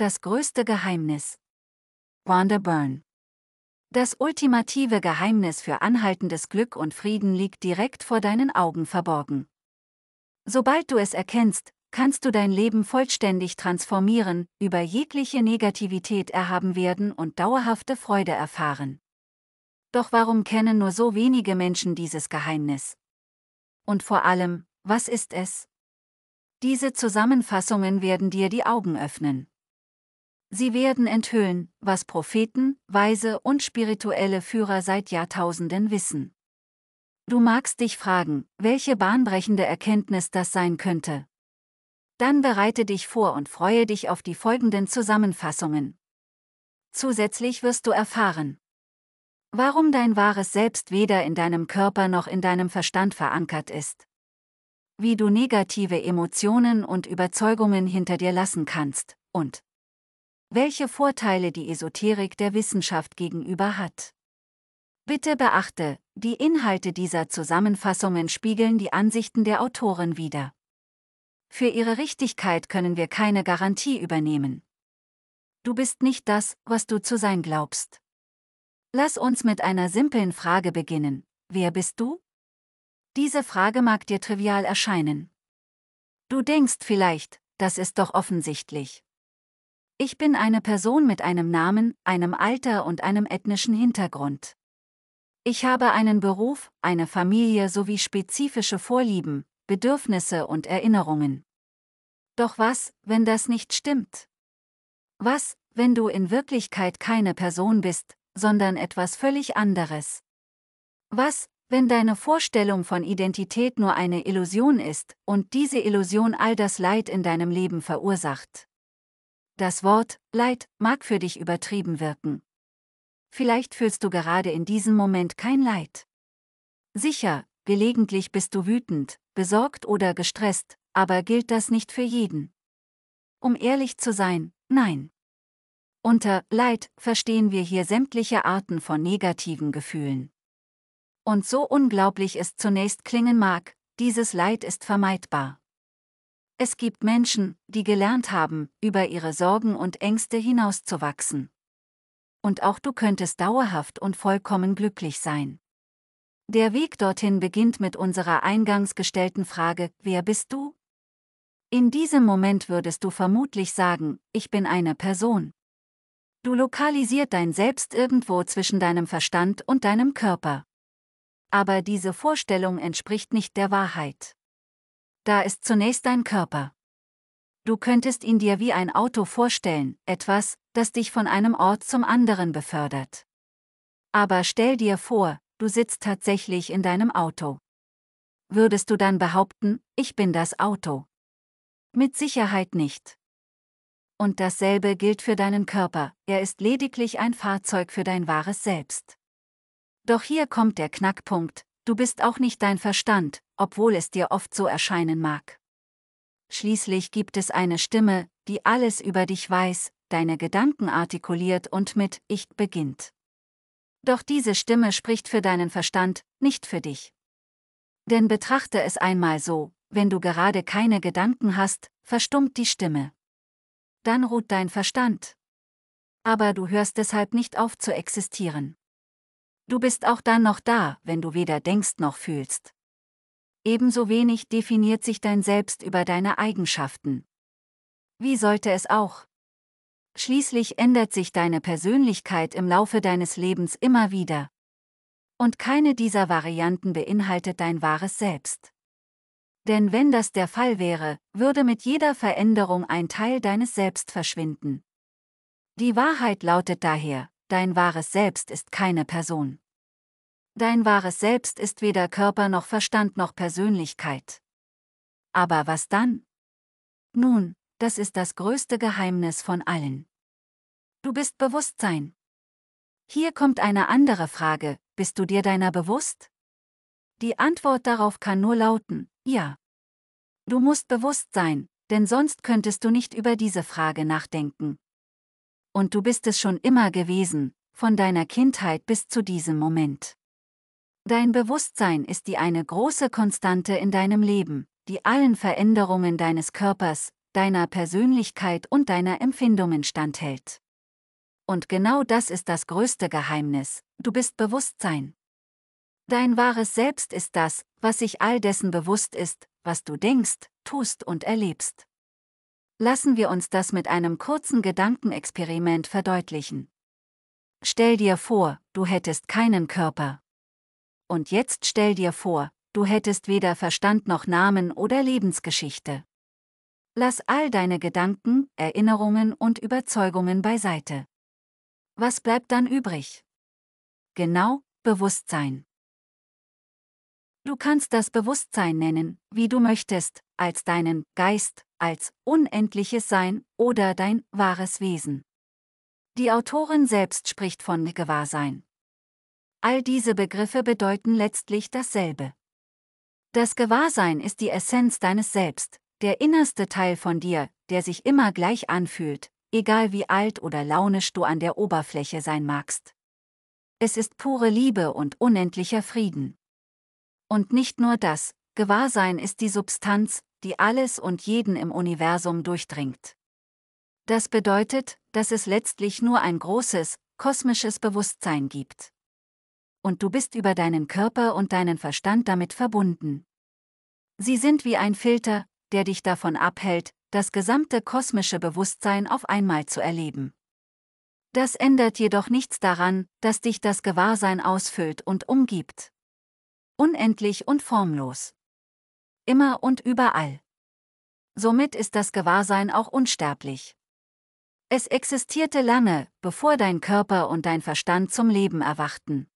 Das größte Geheimnis. Wanda Byrne. Das ultimative Geheimnis für anhaltendes Glück und Frieden liegt direkt vor deinen Augen verborgen. Sobald du es erkennst, kannst du dein Leben vollständig transformieren, über jegliche Negativität erhaben werden und dauerhafte Freude erfahren. Doch warum kennen nur so wenige Menschen dieses Geheimnis? Und vor allem, was ist es? Diese Zusammenfassungen werden dir die Augen öffnen. Sie werden enthüllen, was Propheten, Weise und spirituelle Führer seit Jahrtausenden wissen. Du magst dich fragen, welche bahnbrechende Erkenntnis das sein könnte. Dann bereite dich vor und freue dich auf die folgenden Zusammenfassungen. Zusätzlich wirst du erfahren, warum dein wahres Selbst weder in deinem Körper noch in deinem Verstand verankert ist, wie du negative Emotionen und Überzeugungen hinter dir lassen kannst und welche Vorteile die Esoterik der Wissenschaft gegenüber hat. Bitte beachte, die Inhalte dieser Zusammenfassungen spiegeln die Ansichten der Autoren wider. Für ihre Richtigkeit können wir keine Garantie übernehmen. Du bist nicht das, was du zu sein glaubst. Lass uns mit einer simplen Frage beginnen. Wer bist du? Diese Frage mag dir trivial erscheinen. Du denkst vielleicht, das ist doch offensichtlich. Ich bin eine Person mit einem Namen, einem Alter und einem ethnischen Hintergrund. Ich habe einen Beruf, eine Familie sowie spezifische Vorlieben, Bedürfnisse und Erinnerungen. Doch was, wenn das nicht stimmt? Was, wenn du in Wirklichkeit keine Person bist, sondern etwas völlig anderes? Was, wenn deine Vorstellung von Identität nur eine Illusion ist und diese Illusion all das Leid in deinem Leben verursacht? Das Wort Leid mag für dich übertrieben wirken. Vielleicht fühlst du gerade in diesem Moment kein Leid. Sicher, gelegentlich bist du wütend, besorgt oder gestresst, aber gilt das nicht für jeden. Um ehrlich zu sein, nein. Unter Leid verstehen wir hier sämtliche Arten von negativen Gefühlen. Und so unglaublich es zunächst klingen mag, dieses Leid ist vermeidbar. Es gibt Menschen, die gelernt haben, über ihre Sorgen und Ängste hinauszuwachsen. Und auch du könntest dauerhaft und vollkommen glücklich sein. Der Weg dorthin beginnt mit unserer eingangs gestellten Frage, wer bist du? In diesem Moment würdest du vermutlich sagen, ich bin eine Person. Du lokalisiert dein Selbst irgendwo zwischen deinem Verstand und deinem Körper. Aber diese Vorstellung entspricht nicht der Wahrheit. Da ist zunächst dein Körper. Du könntest ihn dir wie ein Auto vorstellen, etwas, das dich von einem Ort zum anderen befördert. Aber stell dir vor, du sitzt tatsächlich in deinem Auto. Würdest du dann behaupten, ich bin das Auto? Mit Sicherheit nicht. Und dasselbe gilt für deinen Körper, er ist lediglich ein Fahrzeug für dein wahres Selbst. Doch hier kommt der Knackpunkt, Du bist auch nicht dein Verstand, obwohl es dir oft so erscheinen mag. Schließlich gibt es eine Stimme, die alles über dich weiß, deine Gedanken artikuliert und mit Ich beginnt. Doch diese Stimme spricht für deinen Verstand, nicht für dich. Denn betrachte es einmal so, wenn du gerade keine Gedanken hast, verstummt die Stimme. Dann ruht dein Verstand. Aber du hörst deshalb nicht auf zu existieren. Du bist auch dann noch da, wenn du weder denkst noch fühlst. Ebenso wenig definiert sich dein Selbst über deine Eigenschaften. Wie sollte es auch? Schließlich ändert sich deine Persönlichkeit im Laufe deines Lebens immer wieder. Und keine dieser Varianten beinhaltet dein wahres Selbst. Denn wenn das der Fall wäre, würde mit jeder Veränderung ein Teil deines Selbst verschwinden. Die Wahrheit lautet daher, dein wahres Selbst ist keine Person. Dein wahres Selbst ist weder Körper noch Verstand noch Persönlichkeit. Aber was dann? Nun, das ist das größte Geheimnis von allen. Du bist Bewusstsein. Hier kommt eine andere Frage, bist du dir deiner bewusst? Die Antwort darauf kann nur lauten, ja. Du musst bewusst sein, denn sonst könntest du nicht über diese Frage nachdenken. Und du bist es schon immer gewesen, von deiner Kindheit bis zu diesem Moment. Dein Bewusstsein ist die eine große Konstante in deinem Leben, die allen Veränderungen deines Körpers, deiner Persönlichkeit und deiner Empfindungen standhält. Und genau das ist das größte Geheimnis, du bist Bewusstsein. Dein wahres Selbst ist das, was sich all dessen bewusst ist, was du denkst, tust und erlebst. Lassen wir uns das mit einem kurzen Gedankenexperiment verdeutlichen. Stell dir vor, du hättest keinen Körper. Und jetzt stell dir vor, du hättest weder Verstand noch Namen oder Lebensgeschichte. Lass all deine Gedanken, Erinnerungen und Überzeugungen beiseite. Was bleibt dann übrig? Genau, Bewusstsein. Du kannst das Bewusstsein nennen, wie du möchtest, als deinen Geist, als unendliches Sein oder dein wahres Wesen. Die Autorin selbst spricht von Gewahrsein. All diese Begriffe bedeuten letztlich dasselbe. Das Gewahrsein ist die Essenz deines Selbst, der innerste Teil von dir, der sich immer gleich anfühlt, egal wie alt oder launisch du an der Oberfläche sein magst. Es ist pure Liebe und unendlicher Frieden. Und nicht nur das, Gewahrsein ist die Substanz, die alles und jeden im Universum durchdringt. Das bedeutet, dass es letztlich nur ein großes, kosmisches Bewusstsein gibt und du bist über deinen Körper und deinen Verstand damit verbunden. Sie sind wie ein Filter, der dich davon abhält, das gesamte kosmische Bewusstsein auf einmal zu erleben. Das ändert jedoch nichts daran, dass dich das Gewahrsein ausfüllt und umgibt. Unendlich und formlos. Immer und überall. Somit ist das Gewahrsein auch unsterblich. Es existierte lange, bevor dein Körper und dein Verstand zum Leben erwachten.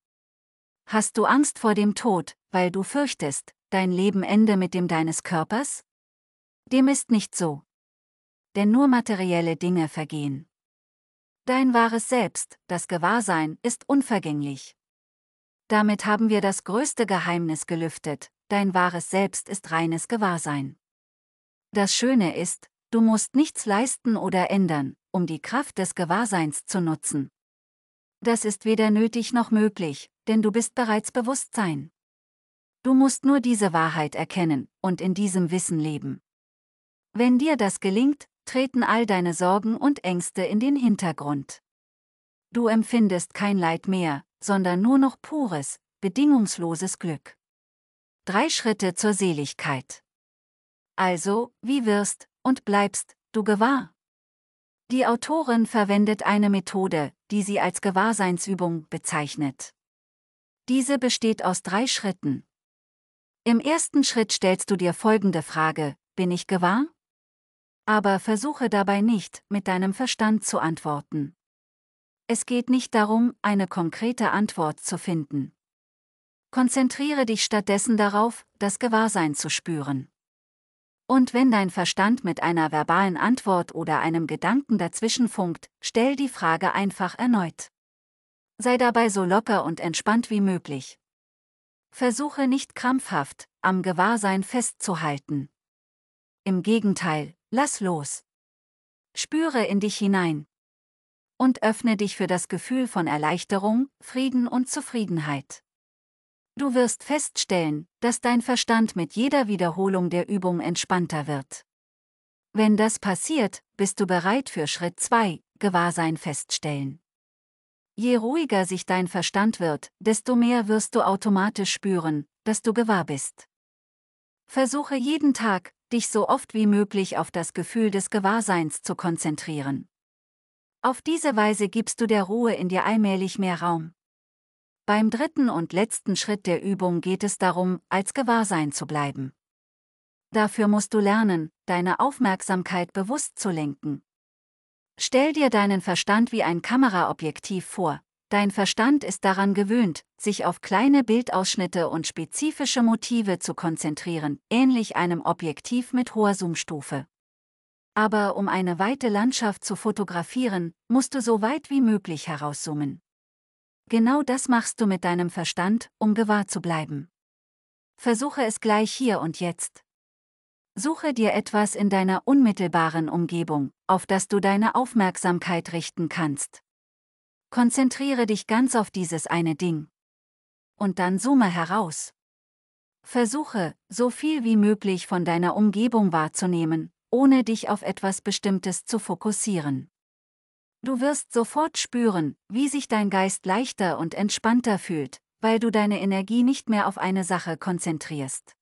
Hast du Angst vor dem Tod, weil du fürchtest, dein Leben ende mit dem deines Körpers? Dem ist nicht so. Denn nur materielle Dinge vergehen. Dein wahres Selbst, das Gewahrsein, ist unvergänglich. Damit haben wir das größte Geheimnis gelüftet, dein wahres Selbst ist reines Gewahrsein. Das Schöne ist, du musst nichts leisten oder ändern, um die Kraft des Gewahrseins zu nutzen. Das ist weder nötig noch möglich, denn du bist bereits Bewusstsein. Du musst nur diese Wahrheit erkennen und in diesem Wissen leben. Wenn dir das gelingt, treten all deine Sorgen und Ängste in den Hintergrund. Du empfindest kein Leid mehr, sondern nur noch pures, bedingungsloses Glück. Drei Schritte zur Seligkeit. Also, wie wirst und bleibst du gewahr? Die Autorin verwendet eine Methode, die sie als Gewahrseinsübung bezeichnet. Diese besteht aus drei Schritten. Im ersten Schritt stellst du dir folgende Frage, bin ich gewahr? Aber versuche dabei nicht, mit deinem Verstand zu antworten. Es geht nicht darum, eine konkrete Antwort zu finden. Konzentriere dich stattdessen darauf, das Gewahrsein zu spüren. Und wenn dein Verstand mit einer verbalen Antwort oder einem Gedanken dazwischen funkt, stell die Frage einfach erneut. Sei dabei so locker und entspannt wie möglich. Versuche nicht krampfhaft, am Gewahrsein festzuhalten. Im Gegenteil, lass los. Spüre in dich hinein. Und öffne dich für das Gefühl von Erleichterung, Frieden und Zufriedenheit. Du wirst feststellen, dass dein Verstand mit jeder Wiederholung der Übung entspannter wird. Wenn das passiert, bist du bereit für Schritt 2, Gewahrsein feststellen. Je ruhiger sich dein Verstand wird, desto mehr wirst du automatisch spüren, dass du gewahr bist. Versuche jeden Tag, dich so oft wie möglich auf das Gefühl des Gewahrseins zu konzentrieren. Auf diese Weise gibst du der Ruhe in dir allmählich mehr Raum. Beim dritten und letzten Schritt der Übung geht es darum, als Gewahrsein zu bleiben. Dafür musst du lernen, deine Aufmerksamkeit bewusst zu lenken. Stell dir deinen Verstand wie ein Kameraobjektiv vor. Dein Verstand ist daran gewöhnt, sich auf kleine Bildausschnitte und spezifische Motive zu konzentrieren, ähnlich einem Objektiv mit hoher Zoomstufe. Aber um eine weite Landschaft zu fotografieren, musst du so weit wie möglich herauszoomen. Genau das machst du mit deinem Verstand, um gewahr zu bleiben. Versuche es gleich hier und jetzt. Suche dir etwas in deiner unmittelbaren Umgebung, auf das du deine Aufmerksamkeit richten kannst. Konzentriere dich ganz auf dieses eine Ding. Und dann zoome heraus. Versuche, so viel wie möglich von deiner Umgebung wahrzunehmen, ohne dich auf etwas Bestimmtes zu fokussieren. Du wirst sofort spüren, wie sich dein Geist leichter und entspannter fühlt, weil du deine Energie nicht mehr auf eine Sache konzentrierst.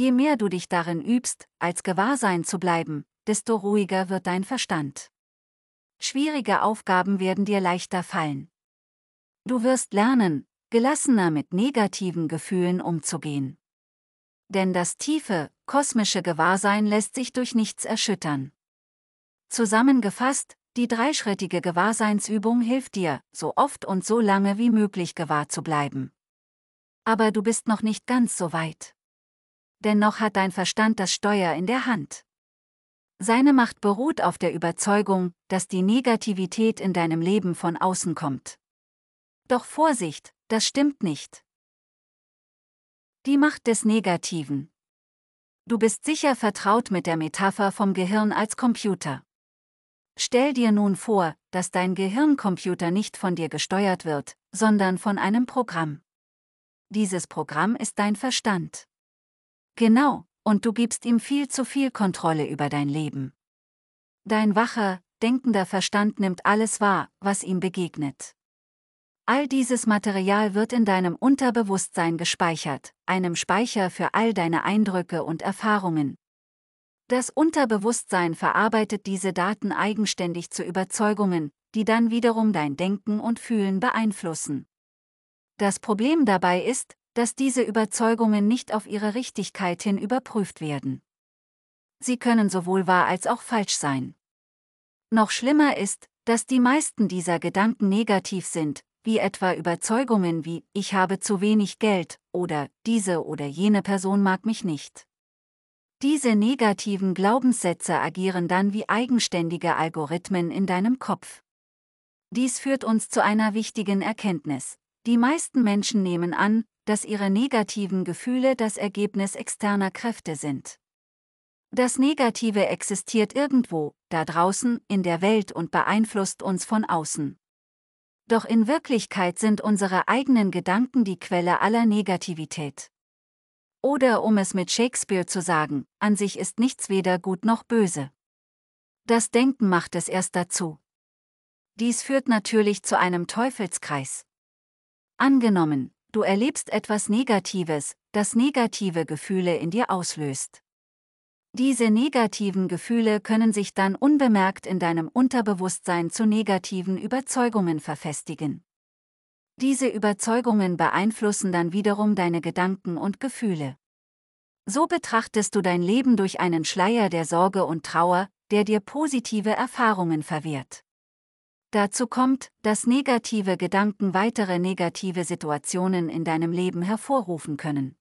Je mehr du dich darin übst, als Gewahrsein zu bleiben, desto ruhiger wird dein Verstand. Schwierige Aufgaben werden dir leichter fallen. Du wirst lernen, gelassener mit negativen Gefühlen umzugehen. Denn das tiefe, kosmische Gewahrsein lässt sich durch nichts erschüttern. Zusammengefasst, die dreischrittige Gewahrseinsübung hilft dir, so oft und so lange wie möglich gewahr zu bleiben. Aber du bist noch nicht ganz so weit dennoch hat dein Verstand das Steuer in der Hand. Seine Macht beruht auf der Überzeugung, dass die Negativität in deinem Leben von außen kommt. Doch Vorsicht, das stimmt nicht. Die Macht des Negativen. Du bist sicher vertraut mit der Metapher vom Gehirn als Computer. Stell dir nun vor, dass dein Gehirncomputer nicht von dir gesteuert wird, sondern von einem Programm. Dieses Programm ist dein Verstand. Genau, und du gibst ihm viel zu viel Kontrolle über dein Leben. Dein wacher, denkender Verstand nimmt alles wahr, was ihm begegnet. All dieses Material wird in deinem Unterbewusstsein gespeichert, einem Speicher für all deine Eindrücke und Erfahrungen. Das Unterbewusstsein verarbeitet diese Daten eigenständig zu Überzeugungen, die dann wiederum dein Denken und Fühlen beeinflussen. Das Problem dabei ist, dass diese Überzeugungen nicht auf ihre Richtigkeit hin überprüft werden. Sie können sowohl wahr als auch falsch sein. Noch schlimmer ist, dass die meisten dieser Gedanken negativ sind, wie etwa Überzeugungen wie ich habe zu wenig Geld oder diese oder jene Person mag mich nicht. Diese negativen Glaubenssätze agieren dann wie eigenständige Algorithmen in deinem Kopf. Dies führt uns zu einer wichtigen Erkenntnis. Die meisten Menschen nehmen an, dass ihre negativen Gefühle das Ergebnis externer Kräfte sind. Das Negative existiert irgendwo, da draußen, in der Welt und beeinflusst uns von außen. Doch in Wirklichkeit sind unsere eigenen Gedanken die Quelle aller Negativität. Oder um es mit Shakespeare zu sagen, an sich ist nichts weder gut noch böse. Das Denken macht es erst dazu. Dies führt natürlich zu einem Teufelskreis. Angenommen, Du erlebst etwas Negatives, das negative Gefühle in dir auslöst. Diese negativen Gefühle können sich dann unbemerkt in deinem Unterbewusstsein zu negativen Überzeugungen verfestigen. Diese Überzeugungen beeinflussen dann wiederum deine Gedanken und Gefühle. So betrachtest du dein Leben durch einen Schleier der Sorge und Trauer, der dir positive Erfahrungen verwehrt. Dazu kommt, dass negative Gedanken weitere negative Situationen in deinem Leben hervorrufen können.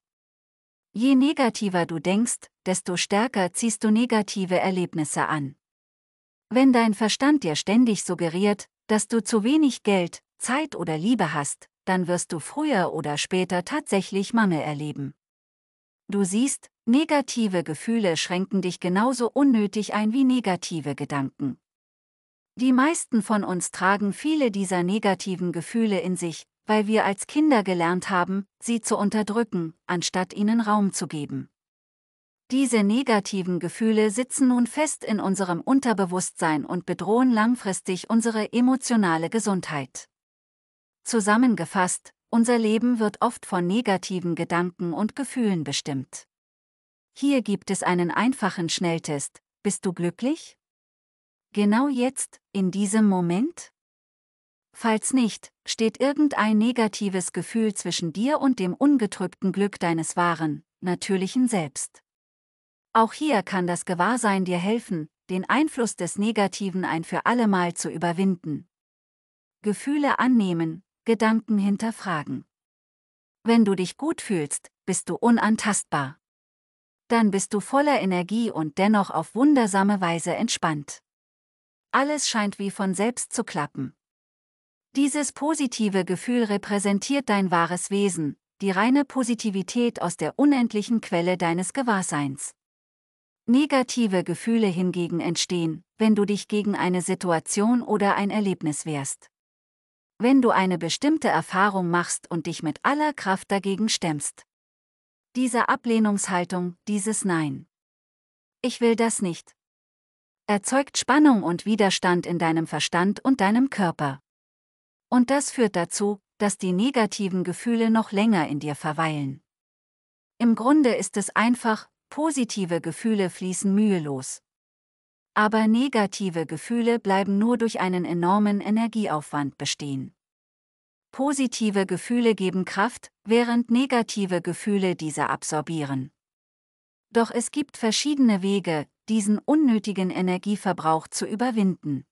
Je negativer du denkst, desto stärker ziehst du negative Erlebnisse an. Wenn dein Verstand dir ständig suggeriert, dass du zu wenig Geld, Zeit oder Liebe hast, dann wirst du früher oder später tatsächlich Mangel erleben. Du siehst, negative Gefühle schränken dich genauso unnötig ein wie negative Gedanken. Die meisten von uns tragen viele dieser negativen Gefühle in sich, weil wir als Kinder gelernt haben, sie zu unterdrücken, anstatt ihnen Raum zu geben. Diese negativen Gefühle sitzen nun fest in unserem Unterbewusstsein und bedrohen langfristig unsere emotionale Gesundheit. Zusammengefasst, unser Leben wird oft von negativen Gedanken und Gefühlen bestimmt. Hier gibt es einen einfachen Schnelltest. Bist du glücklich? Genau jetzt, in diesem Moment? Falls nicht, steht irgendein negatives Gefühl zwischen dir und dem ungetrübten Glück deines wahren, natürlichen Selbst. Auch hier kann das Gewahrsein dir helfen, den Einfluss des Negativen ein für allemal zu überwinden. Gefühle annehmen, Gedanken hinterfragen. Wenn du dich gut fühlst, bist du unantastbar. Dann bist du voller Energie und dennoch auf wundersame Weise entspannt. Alles scheint wie von selbst zu klappen. Dieses positive Gefühl repräsentiert dein wahres Wesen, die reine Positivität aus der unendlichen Quelle deines Gewahrseins. Negative Gefühle hingegen entstehen, wenn du dich gegen eine Situation oder ein Erlebnis wehrst. Wenn du eine bestimmte Erfahrung machst und dich mit aller Kraft dagegen stemmst. Diese Ablehnungshaltung, dieses Nein. Ich will das nicht, erzeugt Spannung und Widerstand in deinem Verstand und deinem Körper. Und das führt dazu, dass die negativen Gefühle noch länger in dir verweilen. Im Grunde ist es einfach, positive Gefühle fließen mühelos. Aber negative Gefühle bleiben nur durch einen enormen Energieaufwand bestehen. Positive Gefühle geben Kraft, während negative Gefühle diese absorbieren. Doch es gibt verschiedene Wege, diesen unnötigen Energieverbrauch zu überwinden.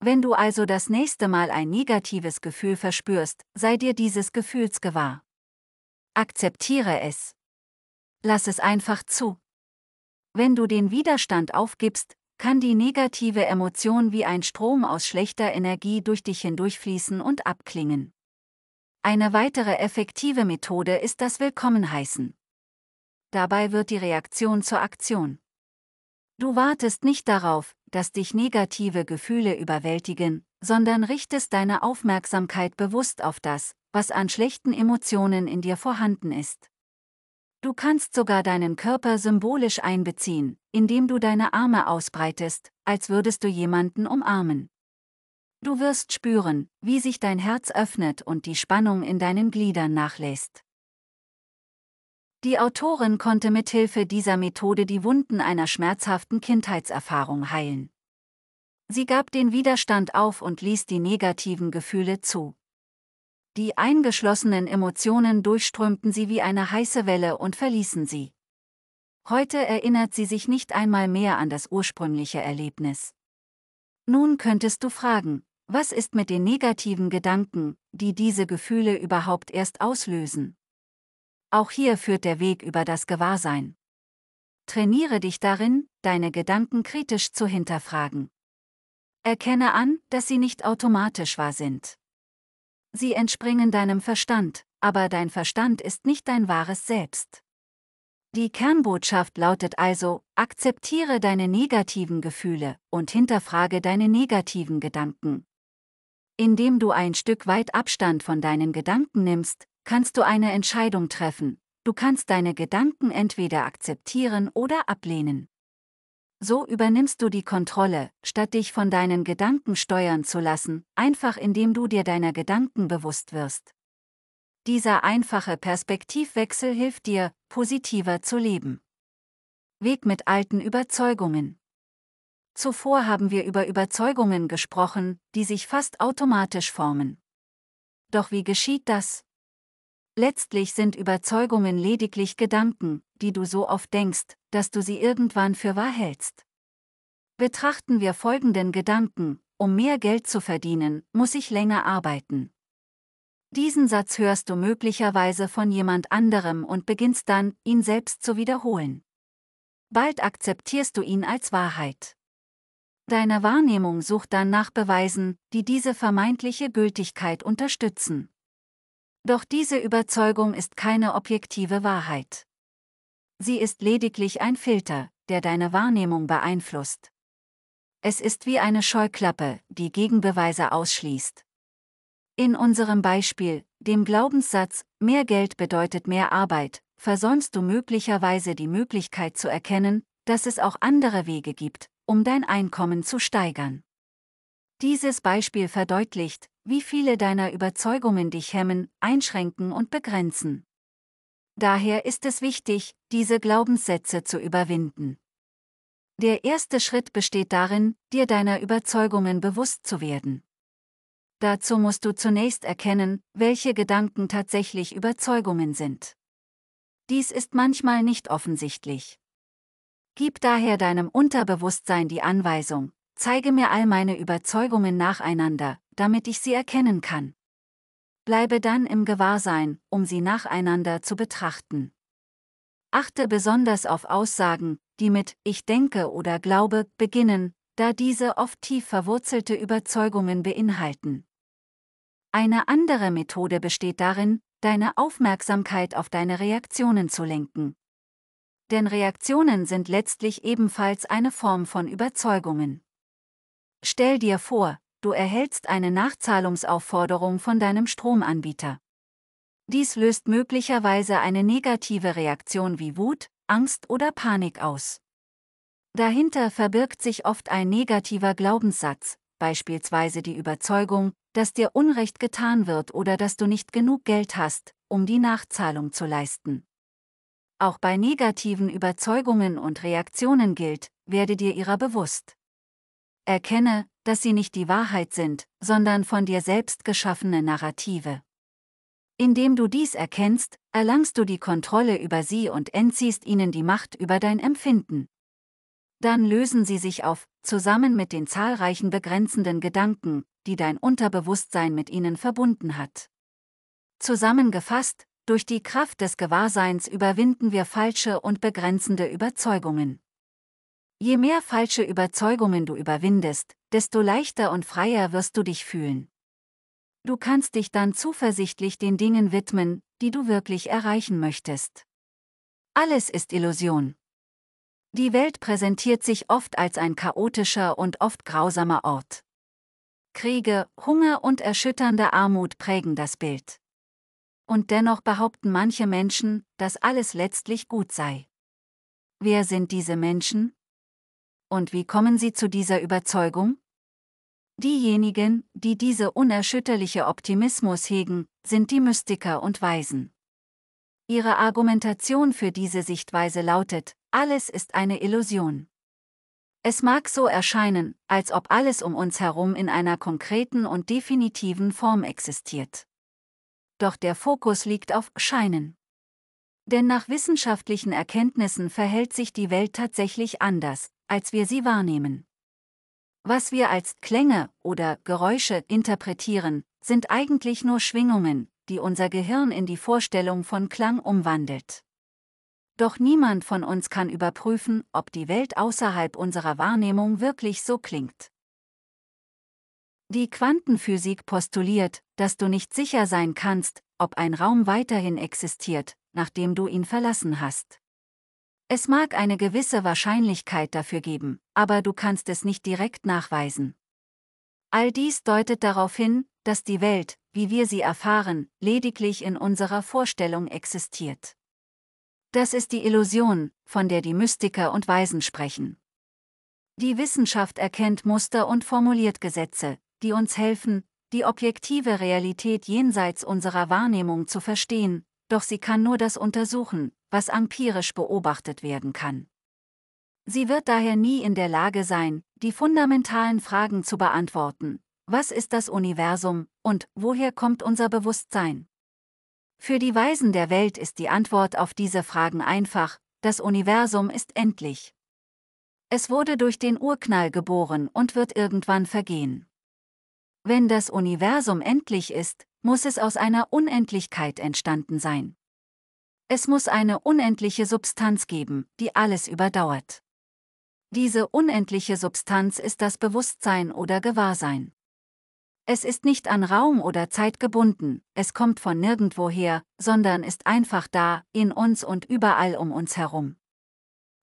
Wenn du also das nächste Mal ein negatives Gefühl verspürst, sei dir dieses Gefühls gewahr. Akzeptiere es. Lass es einfach zu. Wenn du den Widerstand aufgibst, kann die negative Emotion wie ein Strom aus schlechter Energie durch dich hindurchfließen und abklingen. Eine weitere effektive Methode ist das Willkommenheißen dabei wird die Reaktion zur Aktion. Du wartest nicht darauf, dass dich negative Gefühle überwältigen, sondern richtest deine Aufmerksamkeit bewusst auf das, was an schlechten Emotionen in dir vorhanden ist. Du kannst sogar deinen Körper symbolisch einbeziehen, indem du deine Arme ausbreitest, als würdest du jemanden umarmen. Du wirst spüren, wie sich dein Herz öffnet und die Spannung in deinen Gliedern nachlässt. Die Autorin konnte mithilfe dieser Methode die Wunden einer schmerzhaften Kindheitserfahrung heilen. Sie gab den Widerstand auf und ließ die negativen Gefühle zu. Die eingeschlossenen Emotionen durchströmten sie wie eine heiße Welle und verließen sie. Heute erinnert sie sich nicht einmal mehr an das ursprüngliche Erlebnis. Nun könntest du fragen, was ist mit den negativen Gedanken, die diese Gefühle überhaupt erst auslösen? Auch hier führt der Weg über das Gewahrsein. Trainiere dich darin, deine Gedanken kritisch zu hinterfragen. Erkenne an, dass sie nicht automatisch wahr sind. Sie entspringen deinem Verstand, aber dein Verstand ist nicht dein wahres Selbst. Die Kernbotschaft lautet also, akzeptiere deine negativen Gefühle und hinterfrage deine negativen Gedanken. Indem du ein Stück weit Abstand von deinen Gedanken nimmst, kannst du eine Entscheidung treffen, du kannst deine Gedanken entweder akzeptieren oder ablehnen. So übernimmst du die Kontrolle, statt dich von deinen Gedanken steuern zu lassen, einfach indem du dir deiner Gedanken bewusst wirst. Dieser einfache Perspektivwechsel hilft dir, positiver zu leben. Weg mit alten Überzeugungen. Zuvor haben wir über Überzeugungen gesprochen, die sich fast automatisch formen. Doch wie geschieht das? Letztlich sind Überzeugungen lediglich Gedanken, die du so oft denkst, dass du sie irgendwann für wahr hältst. Betrachten wir folgenden Gedanken, um mehr Geld zu verdienen, muss ich länger arbeiten. Diesen Satz hörst du möglicherweise von jemand anderem und beginnst dann, ihn selbst zu wiederholen. Bald akzeptierst du ihn als Wahrheit. Deine Wahrnehmung sucht dann nach Beweisen, die diese vermeintliche Gültigkeit unterstützen. Doch diese Überzeugung ist keine objektive Wahrheit. Sie ist lediglich ein Filter, der deine Wahrnehmung beeinflusst. Es ist wie eine Scheuklappe, die Gegenbeweise ausschließt. In unserem Beispiel, dem Glaubenssatz, mehr Geld bedeutet mehr Arbeit, versäumst du möglicherweise die Möglichkeit zu erkennen, dass es auch andere Wege gibt, um dein Einkommen zu steigern. Dieses Beispiel verdeutlicht, wie viele deiner Überzeugungen dich hemmen, einschränken und begrenzen. Daher ist es wichtig, diese Glaubenssätze zu überwinden. Der erste Schritt besteht darin, dir deiner Überzeugungen bewusst zu werden. Dazu musst du zunächst erkennen, welche Gedanken tatsächlich Überzeugungen sind. Dies ist manchmal nicht offensichtlich. Gib daher deinem Unterbewusstsein die Anweisung, zeige mir all meine Überzeugungen nacheinander, damit ich sie erkennen kann. Bleibe dann im Gewahrsein, um sie nacheinander zu betrachten. Achte besonders auf Aussagen, die mit Ich denke oder glaube beginnen, da diese oft tief verwurzelte Überzeugungen beinhalten. Eine andere Methode besteht darin, deine Aufmerksamkeit auf deine Reaktionen zu lenken. Denn Reaktionen sind letztlich ebenfalls eine Form von Überzeugungen. Stell dir vor, du erhältst eine Nachzahlungsaufforderung von deinem Stromanbieter. Dies löst möglicherweise eine negative Reaktion wie Wut, Angst oder Panik aus. Dahinter verbirgt sich oft ein negativer Glaubenssatz, beispielsweise die Überzeugung, dass dir Unrecht getan wird oder dass du nicht genug Geld hast, um die Nachzahlung zu leisten. Auch bei negativen Überzeugungen und Reaktionen gilt, werde dir ihrer bewusst. Erkenne, dass sie nicht die Wahrheit sind, sondern von dir selbst geschaffene Narrative. Indem du dies erkennst, erlangst du die Kontrolle über sie und entziehst ihnen die Macht über dein Empfinden. Dann lösen sie sich auf, zusammen mit den zahlreichen begrenzenden Gedanken, die dein Unterbewusstsein mit ihnen verbunden hat. Zusammengefasst, durch die Kraft des Gewahrseins überwinden wir falsche und begrenzende Überzeugungen. Je mehr falsche Überzeugungen du überwindest, desto leichter und freier wirst du dich fühlen. Du kannst dich dann zuversichtlich den Dingen widmen, die du wirklich erreichen möchtest. Alles ist Illusion. Die Welt präsentiert sich oft als ein chaotischer und oft grausamer Ort. Kriege, Hunger und erschütternde Armut prägen das Bild. Und dennoch behaupten manche Menschen, dass alles letztlich gut sei. Wer sind diese Menschen? Und wie kommen sie zu dieser Überzeugung? Diejenigen, die diese unerschütterliche Optimismus hegen, sind die Mystiker und Weisen. Ihre Argumentation für diese Sichtweise lautet, alles ist eine Illusion. Es mag so erscheinen, als ob alles um uns herum in einer konkreten und definitiven Form existiert. Doch der Fokus liegt auf Scheinen. Denn nach wissenschaftlichen Erkenntnissen verhält sich die Welt tatsächlich anders, als wir sie wahrnehmen. Was wir als Klänge oder Geräusche interpretieren, sind eigentlich nur Schwingungen, die unser Gehirn in die Vorstellung von Klang umwandelt. Doch niemand von uns kann überprüfen, ob die Welt außerhalb unserer Wahrnehmung wirklich so klingt. Die Quantenphysik postuliert, dass du nicht sicher sein kannst, ob ein Raum weiterhin existiert, nachdem du ihn verlassen hast. Es mag eine gewisse Wahrscheinlichkeit dafür geben, aber du kannst es nicht direkt nachweisen. All dies deutet darauf hin, dass die Welt, wie wir sie erfahren, lediglich in unserer Vorstellung existiert. Das ist die Illusion, von der die Mystiker und Weisen sprechen. Die Wissenschaft erkennt Muster und formuliert Gesetze, die uns helfen, die objektive Realität jenseits unserer Wahrnehmung zu verstehen, doch sie kann nur das untersuchen, was empirisch beobachtet werden kann. Sie wird daher nie in der Lage sein, die fundamentalen Fragen zu beantworten. Was ist das Universum und woher kommt unser Bewusstsein? Für die Weisen der Welt ist die Antwort auf diese Fragen einfach, das Universum ist endlich. Es wurde durch den Urknall geboren und wird irgendwann vergehen. Wenn das Universum endlich ist, muss es aus einer Unendlichkeit entstanden sein. Es muss eine unendliche Substanz geben, die alles überdauert. Diese unendliche Substanz ist das Bewusstsein oder Gewahrsein. Es ist nicht an Raum oder Zeit gebunden, es kommt von nirgendwoher, sondern ist einfach da, in uns und überall um uns herum.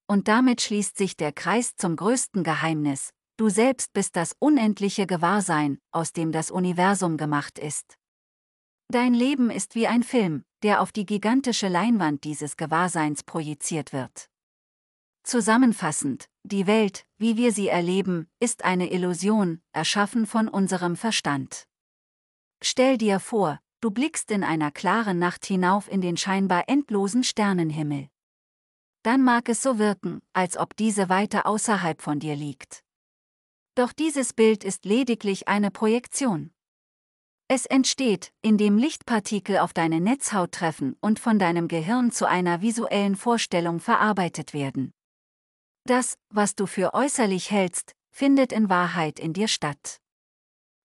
Und damit schließt sich der Kreis zum größten Geheimnis, du selbst bist das unendliche Gewahrsein, aus dem das Universum gemacht ist. Dein Leben ist wie ein Film, der auf die gigantische Leinwand dieses Gewahrseins projiziert wird. Zusammenfassend, die Welt, wie wir sie erleben, ist eine Illusion, erschaffen von unserem Verstand. Stell dir vor, du blickst in einer klaren Nacht hinauf in den scheinbar endlosen Sternenhimmel. Dann mag es so wirken, als ob diese Weite außerhalb von dir liegt. Doch dieses Bild ist lediglich eine Projektion. Es entsteht, indem Lichtpartikel auf deine Netzhaut treffen und von deinem Gehirn zu einer visuellen Vorstellung verarbeitet werden. Das, was du für äußerlich hältst, findet in Wahrheit in dir statt.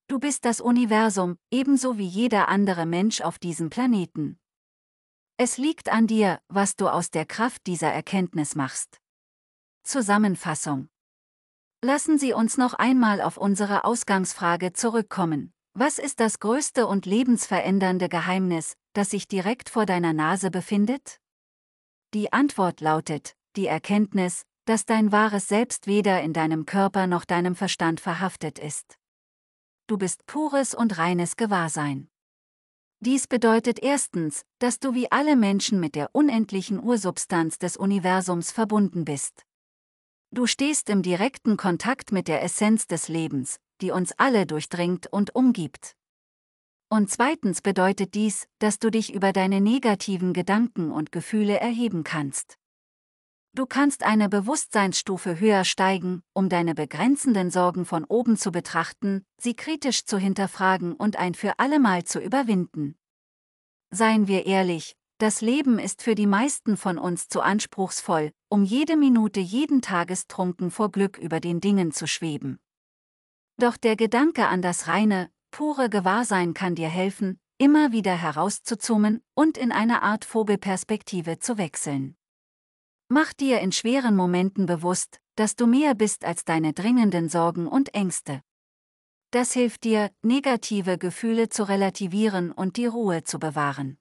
Du bist das Universum, ebenso wie jeder andere Mensch auf diesem Planeten. Es liegt an dir, was du aus der Kraft dieser Erkenntnis machst. Zusammenfassung. Lassen Sie uns noch einmal auf unsere Ausgangsfrage zurückkommen. Was ist das größte und lebensverändernde Geheimnis, das sich direkt vor deiner Nase befindet? Die Antwort lautet, die Erkenntnis, dass dein wahres Selbst weder in deinem Körper noch deinem Verstand verhaftet ist. Du bist pures und reines Gewahrsein. Dies bedeutet erstens, dass du wie alle Menschen mit der unendlichen Ursubstanz des Universums verbunden bist. Du stehst im direkten Kontakt mit der Essenz des Lebens, die uns alle durchdringt und umgibt. Und zweitens bedeutet dies, dass du dich über deine negativen Gedanken und Gefühle erheben kannst. Du kannst eine Bewusstseinsstufe höher steigen, um deine begrenzenden Sorgen von oben zu betrachten, sie kritisch zu hinterfragen und ein für allemal zu überwinden. Seien wir ehrlich, das Leben ist für die meisten von uns zu anspruchsvoll, um jede Minute jeden Tages trunken vor Glück über den Dingen zu schweben. Doch der Gedanke an das reine, pure Gewahrsein kann dir helfen, immer wieder herauszuzoomen und in eine Art Vogelperspektive zu wechseln. Mach dir in schweren Momenten bewusst, dass du mehr bist als deine dringenden Sorgen und Ängste. Das hilft dir, negative Gefühle zu relativieren und die Ruhe zu bewahren.